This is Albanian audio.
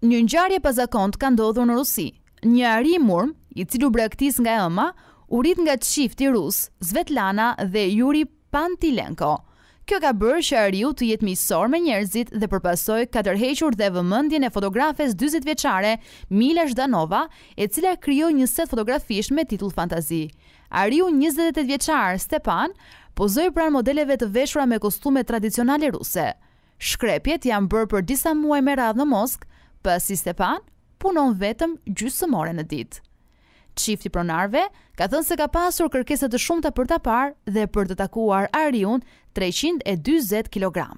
një ngjarje pa zakont ka ndodhur në Rusi. Një ari murm, i cili u braktis nga ëma, u rrit nga çifti rus, Svetlana dhe Yuri Pantilenko. Kjo ka bërë që ariu të jetë misor me njerëzit dhe përpasoi ka tërhequr dhe vëmendjen e fotografes 40 vjeçare Mila Zhdanova, e cila krijoi një set fotografish me titull Fantazi. Ariu 28 vjeçar Stepan pozoi pran modeleve të veshura me kostume tradicionale ruse. Shkrepjet janë bërë për disa muaj me radhë në Moskë për si Stepan punon vetëm gjysëmore në ditë. Qifti pronarve ka thënë se ka pasur kërkeset të shumëta për ta parë dhe për të takuar Ariun 320 kg.